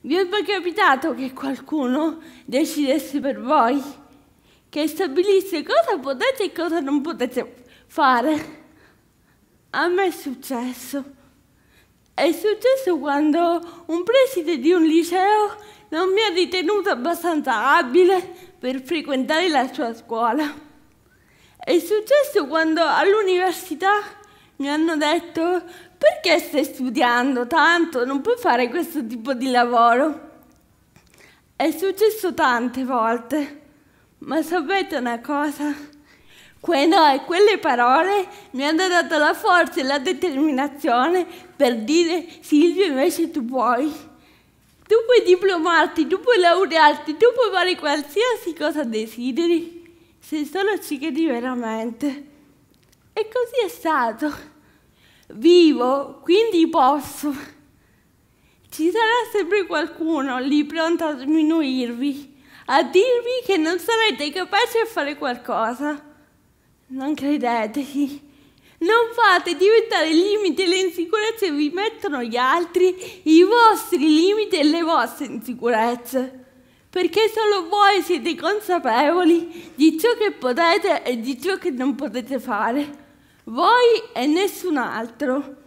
Vi è mai capitato che qualcuno decidesse per voi? Che stabilisse cosa potete e cosa non potete fare? A me è successo. È successo quando un preside di un liceo non mi ha ritenuto abbastanza abile per frequentare la sua scuola. È successo quando all'università mi hanno detto perché stai studiando tanto, non puoi fare questo tipo di lavoro. È successo tante volte, ma sapete una cosa? Que no, quelle parole mi hanno dato la forza e la determinazione per dire Silvia invece tu puoi. Tu puoi diplomarti, tu puoi laurearti, tu puoi fare qualsiasi cosa desideri, se solo ci credi veramente. E così è stato vivo, quindi posso. Ci sarà sempre qualcuno lì pronto a sminuirvi, a dirvi che non sarete capaci a fare qualcosa. Non credeteci. Non fate diventare i limiti e le insicurezze che vi mettono gli altri, i vostri limiti e le vostre insicurezze. Perché solo voi siete consapevoli di ciò che potete e di ciò che non potete fare voi e nessun altro.